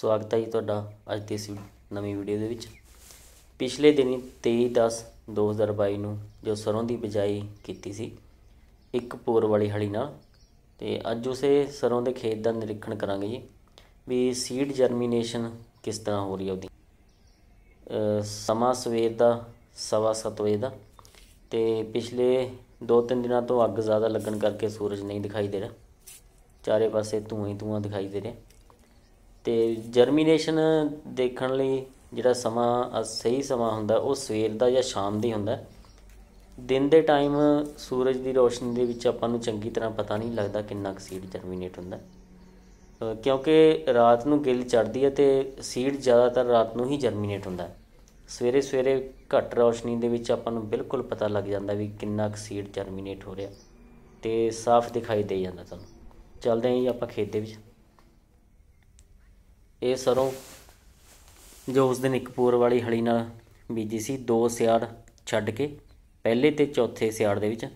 ਸਵਾਗਤ ਹੈ ਜੀ ਤੁਹਾਡਾ ਅੱਜ ਦੀ ਇਸ ਨਵੀਂ ਵੀਡੀਓ ਦੇ ਵਿੱਚ ਪਿਛਲੇ ਦਿਨ 23/10/2022 ਨੂੰ ਜੋ ਸਰੋਂ ਦੀ ਬਿਜਾਈ ਕੀਤੀ ਸੀ ਇੱਕ ਪੋਰ ਵਾਲੀ ਹਲੀ ਨਾਲ ਤੇ ਅੱਜ ਉਸੇ ਸਰੋਂ ਦੇ ਖੇਤ ਦਾ ਨਿਰੀਖਣ ਕਰਾਂਗੇ ਜੀ ਵੀ ਸੀਡ ਜਰਮੀਨੇਸ਼ਨ ਕਿਸ ਤਰ੍ਹਾਂ ਹੋ ਰਹੀ ਹੈ ਉਹਦੀ ਸਮਾਂ ਸਵੇਰ ਦਾ 7:30 ਵਜੇ ਦਾ ਤੇ ਪਿਛਲੇ 2-3 ਦਿਨਾਂ ਤੋਂ ਅੱਗ ਜ਼ਿਆਦਾ ਲੱਗਣ ਕਰਕੇ ਸੂਰਜ ਨਹੀਂ ਦਿਖਾਈ ਦੇ ਰਿਹਾ ਚਾਰੇ ਪਾਸੇ ਧੂਆਂ ਹੀ ਧੂਆਂ ਦਿਖਾਈ ਦੇ ਰਿਹਾ ਤੇ ਜਰਮੀਨੇਸ਼ਨ ਦੇਖਣ ਲਈ ਜਿਹੜਾ ਸਮਾਂ ਸਹੀ ਸਮਾਂ ਹੁੰਦਾ ਉਹ ਸਵੇਰ ਦਾ ਜਾਂ ਸ਼ਾਮ ਦੀ ਹੁੰਦਾ ਦਿਨ ਦੇ ਟਾਈਮ ਸੂਰਜ ਦੀ ਰੋਸ਼ਨੀ ਦੇ ਵਿੱਚ ਆਪਾਂ ਨੂੰ ਚੰਗੀ ਤਰ੍ਹਾਂ ਪਤਾ ਨਹੀਂ ਲੱਗਦਾ ਕਿੰਨਾ ਕੁ ਸੀਡ ਜਰਮੀਨੇਟ ਹੁੰਦਾ ਕਿਉਂਕਿ ਰਾਤ ਨੂੰ ਗਿੱਲ ਚੜਦੀ ਹੈ ਤੇ ਸੀਡ ਜ਼ਿਆਦਾਤਰ ਰਾਤ ਨੂੰ ਹੀ ਜਰਮੀਨੇਟ ਹੁੰਦਾ ਸਵੇਰੇ ਸਵੇਰੇ ਘੱਟ ਰੋਸ਼ਨੀ ਦੇ ਵਿੱਚ ਆਪਾਂ ਨੂੰ ਬਿਲਕੁਲ ਪਤਾ ਲੱਗ ਜਾਂਦਾ ਵੀ ਕਿੰਨਾ ਕੁ ਸੀਡ ਜਰਮੀਨੇਟ ਹੋ ਰਿਹਾ ਤੇ ਸਾਫ਼ ਦਿਖਾਈ ਦੇ ਜਾਂਦਾ ਤੁਹਾਨੂੰ ਚਲਦੇ ਆਂ ਜੀ ਆਪਾਂ ਖੇਤ ਦੇ ਵਿੱਚ ਇਹ ਸਰੋਂ ਜੋ ਉਸ ਦਿਨ ਇੱਕ ਪੂਰ ਵਾਲੀ ਹਲੀ ਨਾਲ ਬੀਜੀ ਸੀ ਦੋ ਸਿਆੜ ਛੱਡ ਕੇ ਪਹਿਲੇ ਤੇ ਚੌਥੇ ਸਿਆੜ ਦੇ ਵਿੱਚ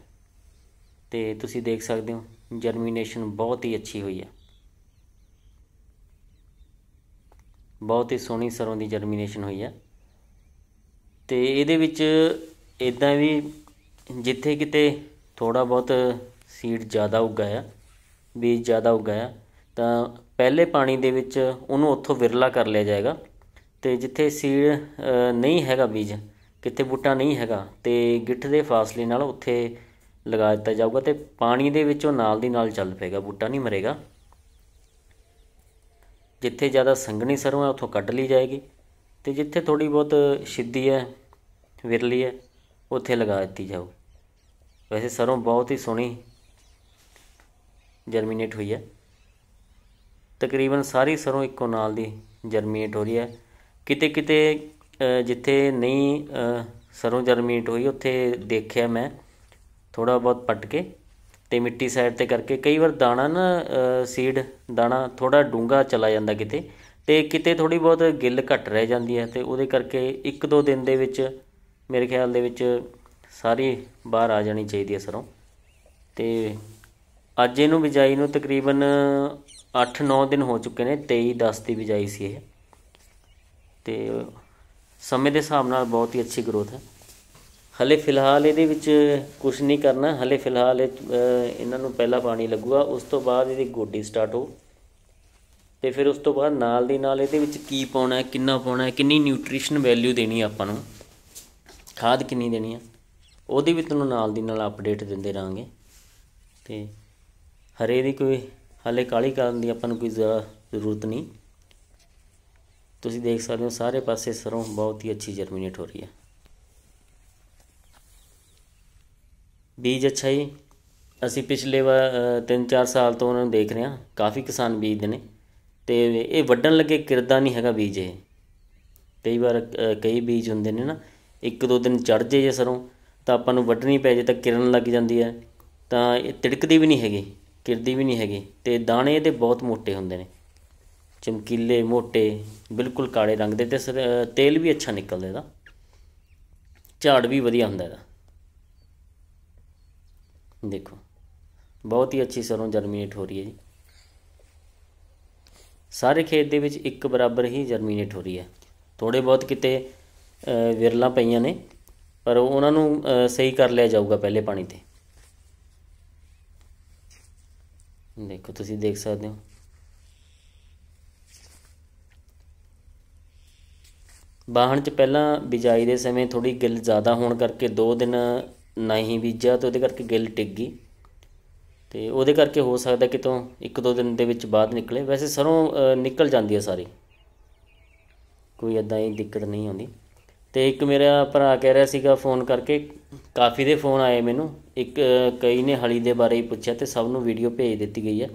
ਤੇ ਤੁਸੀਂ ਦੇਖ ਸਕਦੇ ਹੋ ਜਰਮੀਨੇਸ਼ਨ ਬਹੁਤ ਹੀ ਅੱਛੀ ਹੋਈ ਹੈ ਬਹੁਤ ਹੀ ਸੋਹਣੀ ਸਰੋਂ ਦੀ ਜਰਮੀਨੇਸ਼ਨ ਹੋਈ ਹੈ ਤੇ ਇਹਦੇ ਵਿੱਚ ਇਦਾਂ ਵੀ ਜਿੱਥੇ ਕਿਤੇ ਥੋੜਾ ਬਹੁਤ ਸੀਡ ਜ਼ਿਆਦਾ ਉੱਗਾ ਆ ਬੀਜ ਜ਼ਿਆਦਾ ਉੱਗਾ ਆ ਤਾਂ ਪਹਿਲੇ ਪਾਣੀ ਦੇ ਵਿੱਚ ਉਹਨੂੰ ਉੱਥੋਂ ਵਿਰਲਾ ਕਰ ਲਿਆ ਜਾਏਗਾ ਤੇ ਜਿੱਥੇ ਸੀਡ ਨਹੀਂ ਹੈਗਾ ਬੀਜ ਕਿਤੇ ਬੂਟਾ ਨਹੀਂ ਹੈਗਾ ਤੇ ਗਿੱਠ ਦੇ ਫਾਸਲੇ ਨਾਲ ਉੱਥੇ ਲਗਾ ਦਿੱਤਾ ਜਾਊਗਾ ਤੇ ਪਾਣੀ ਦੇ ਵਿੱਚੋਂ ਨਾਲ ਦੀ ਨਾਲ ਚੱਲ ਪਏਗਾ ਬੂਟਾ ਨਹੀਂ ਮਰੇਗਾ ਜਿੱਥੇ ਜ਼ਿਆਦਾ ਸੰਘਣੀ ਸਰੋਂ ਹੈ ਉੱਥੋਂ ਕੱਢ ਲਈ ਜਾਏਗੀ ਤੇ ਜਿੱਥੇ ਥੋੜੀ ਬਹੁਤ ਸਿੱਧੀ ਹੈ ਵਿਰਲੀ ਹੈ ਉੱਥੇ ਲਗਾ ਦਿੱਤੀ ਜਾਊ ਵੈਸੇ ਸਰੋਂ ਬਹੁਤ ਹੀ ਸੋਹਣੀ ਜਰਮੀਨੇਟ ਹੋਈ ਹੈ ਤਕਰੀਬਨ ਸਾਰੀ ਸਰੋਂ ਇੱਕੋ ਨਾਲ ਦੀ ਜਰਮੀਨੇਟ ਹੋ ਰਹੀ ਹੈ ਕਿਤੇ ਕਿਤੇ ਜਿੱਥੇ ਨਹੀਂ ਸਰੋਂ ਜਰਮੀਨੇਟ ਹੋਈ ਉੱਥੇ ਦੇਖਿਆ ਮੈਂ ਥੋੜਾ ਬਹੁਤ ਪਟ ਕੇ ਤੇ ਮਿੱਟੀ ਸਾਈਡ ਤੇ ਕਰਕੇ ਕਈ ਵਾਰ ਦਾਣਾ ਨਾ ਸੀਡ ਦਾਣਾ ਥੋੜਾ ਡੂੰਗਾ ਚਲਾ ਜਾਂਦਾ ਕਿਤੇ ਤੇ ਕਿਤੇ ਥੋੜੀ ਬਹੁਤ ਗਿੱਲ ਘਟ ਰਹਿ ਜਾਂਦੀ ਹੈ ਤੇ ਉਹਦੇ ਕਰਕੇ ਇੱਕ ਦੋ ਦਿਨ ਦੇ ਵਿੱਚ ਮੇਰੇ ਖਿਆਲ ਦੇ ਵਿੱਚ ਸਾਰੀ ਬਾਹਰ ਆ ਜਾਣੀ ਚਾਹੀਦੀ ਹੈ ਸਰੋਂ ਤੇ ਅੱਜ ਇਹਨੂੰ ਬਿਜਾਈ ਨੂੰ ਤਕਰੀਬਨ 8-9 ਦਿਨ ਹੋ ਚੁੱਕੇ ਨੇ 23 10 ਦੀ ਬਿਜਾਈ ਸੀ ਇਹ ਤੇ ਸਮੇਂ ਦੇ ਹਿਸਾਬ ਨਾਲ ਬਹੁਤ ਹੀ ਅੱਛੀ ਗਰੋਥ ਹੈ ਹਲੇ ਫਿਲਹਾਲ ਇਹਦੇ ਵਿੱਚ ਕੁਝ ਨਹੀਂ ਕਰਨਾ ਹਲੇ ਫਿਲਹਾਲ ਇਹਨਾਂ ਨੂੰ ਪਹਿਲਾ ਪਾਣੀ ਲੱਗੂਗਾ ਉਸ ਤੋਂ ਬਾਅਦ ਇਹਦੀ ਗੋਡੀ ਸਟਾਰਟ ਹੋ ਤੇ ਫਿਰ ਉਸ ਤੋਂ ਬਾਅਦ ਨਾਲ ਦੀ ਨਾਲ ਇਹਦੇ ਵਿੱਚ ਕੀ ਪਾਉਣਾ ਹੈ ਕਿੰਨਾ ਪਾਉਣਾ ਹੈ ਕਿੰਨੀ ਨਿਊਟ੍ਰੀਸ਼ਨ ਵੈਲਿਊ ਦੇਣੀ ਆਪਾਂ ਨੂੰ ਖਾਦ ਕਿੰਨੀ ਦੇਣੀ ਹੈ ਉਹਦੀ ਵੀ ਤੁਹਾਨੂੰ ਨਾਲ ਦੀ ਨਾਲ ਅਪਡੇਟ ਦਿੰਦੇ ਰਾਂਗੇ ਤੇ ਹਰੇ ਦੀ ਕੋਈ ਹਲੇ ਕਾਲੀ ਕਰਨ ਦੀ ਆਪਾਂ ਨੂੰ ਕੋਈ ਜ਼ਿਆਦਾ ਜ਼ਰੂਰਤ ਨਹੀਂ ਤੁਸੀਂ ਦੇਖ ਸਕਦੇ ਹੋ ਸਾਰੇ ਪਾਸੇ ਸਰੋਂ ਬਹੁਤ ਹੀ ਅੱਛੀ ਜਰਮੀਨੇਟ ਹੋ ਰਹੀ ਹੈ ਬੀਜ ਅੱਛਾ ਹੀ ਅਸੀਂ ਪਿਛਲੇ 3-4 ਸਾਲ ਤੋਂ ਉਹਨਾਂ ਨੂੰ ਦੇਖ ਰਹੇ ਹਾਂ ਕਾਫੀ ਕਿਸਾਨ ਬੀਜਦੇ ਨੇ ਤੇ ਇਹ ਵੱਢਣ ਲੱਗੇ ਕਿਰਦਾ ਨਹੀਂ ਹੈਗਾ ਬੀਜ ਇਹ ਕਈ ਵਾਰ ਕਈ ਬੀਜ ਹੁੰਦੇ ਨੇ ਨਾ ਇੱਕ ਦੋ ਦਿਨ ਚੜ ਜੇ ਜੇ ਸਰੋਂ ਤਾਂ ਆਪਾਂ ਨੂੰ ਵੱਢਣੀ ਪੈ ਜੇ ਤਾਂ ਕਿਰਨ ਲੱਗ ਜਾਂਦੀ ਹੈ ਤਾਂ ਇਹ ਤਿੜਕਦੀ ਵੀ ਨਹੀਂ ਹੈਗੀ ਕਿਰਦੀ ਵੀ ਨਹੀਂ ਹੈਗੀ ਤੇ ਦਾਣੇ ਇਹਦੇ ਬਹੁਤ ਮੋٹے ਹੁੰਦੇ ਨੇ ਚਮਕੀਲੇ ਮੋٹے ਬਿਲਕੁਲ ਕਾਲੇ ਰੰਗ ਦੇ ਤੇ ਤੇਲ ਵੀ ਅੱਛਾ ਨਿਕਲਦਾ ਇਹਦਾ ਝਾੜ ਵੀ ਵਧੀਆ ਹੁੰਦਾ ਇਹਦਾ ਦੇਖੋ ਬਹੁਤ ਹੀ ਅੱਛੀ ਸਰੋਂ ਜਰਮੀਨੇਟ ਹੋ ਰਹੀ ਹੈ ਜੀ ਸਾਰੇ ਖੇਤ ਦੇ ਵਿੱਚ ਇੱਕ ਬਰਾਬਰ ਹੀ ਜਰਮੀਨੇਟ ਹੋ ਰਹੀ ਹੈ ਥੋੜੇ ਬਹੁਤ ਕਿਤੇ ਵਿਰਲਾ ਪਈਆਂ ਨੇ ਪਰ ਉਹਨਾਂ ਨੂੰ ਸਹੀ ਕਰ ਲਿਆ ਜਾਊਗਾ ਪਹਿਲੇ ਪਾਣੀ ਤੇ ਦੇਖੋ ਤੁਸੀਂ ਦੇਖ ਸਕਦੇ ਹੋ ਬਾਹਣ 'ਚ ਪਹਿਲਾਂ ਬਿਜਾਈ ਦੇ ਸਮੇਂ ਥੋੜੀ ਗਿੱਲ ਜ਼ਿਆਦਾ ਹੋਣ ਕਰਕੇ 2 ਦਿਨ ਨਹੀਂ ਬੀਜਿਆ ਤੇ ਉਹਦੇ ਕਰਕੇ ਗਿੱਲ ਟਿਕ ਗਈ ਤੇ ਉਹਦੇ ਕਰਕੇ ਹੋ ਸਕਦਾ ਕਿਤੋਂ ਇੱਕ ਦੋ ਦਿਨ ਦੇ ਵਿੱਚ ਬਾਅਦ ਨਿਕਲੇ ਵੈਸੇ ਸਰੋਂ ਨਿਕਲ ਜਾਂਦੀ ਹੈ ਸਾਰੀ ਕੋਈ ਇਦਾਂ ਹੀ ਦਿੱਕਤ ਨਹੀਂ ਆਉਂਦੀ ਤੇ ਇੱਕ ਮੇਰਾ ਭਰਾ ਕਹਿ ਰਿਹਾ ਸੀਗਾ ਫੋਨ ਕਰਕੇ ਕਾਫੀ ਦੇ ਫੋਨ ਆਏ ਮੈਨੂੰ ਇੱਕ ਕਈ ਨੇ ਹਲੀ ਦੇ ਬਾਰੇ ਪੁੱਛਿਆ ਤੇ ਸਭ ਨੂੰ ਵੀਡੀਓ ਭੇਜ ਦਿੱਤੀ ਗਈ ਹੈ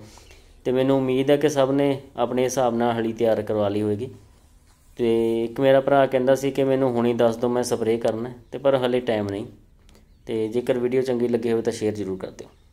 ਤੇ ਮੈਨੂੰ ਉਮੀਦ ਹੈ ਕਿ ਸਭ ਨੇ ਆਪਣੇ ਹਿਸਾਬ ਨਾਲ ਹਲੀ ਤਿਆਰ ਕਰਵਾ ਲਈ ਹੋਵੇਗੀ ਤੇ ਇੱਕ ਮੇਰਾ ਭਰਾ ਕਹਿੰਦਾ ਸੀ ਕਿ ਮੈਨੂੰ ਹੁਣੇ ਦੱਸ ਦਿਓ ਮੈਂ ਸਪਰੇਅ ਕਰਨਾ ਤੇ ਪਰ ਹਲੇ ਟਾਈਮ ਨਹੀਂ ਤੇ ਜੇਕਰ ਵੀਡੀਓ ਚੰਗੀ ਲੱਗੇ ਹੋਵੇ ਤਾਂ ਸ਼ੇਅਰ ਜ਼ਰੂਰ ਕਰ ਦਿਓ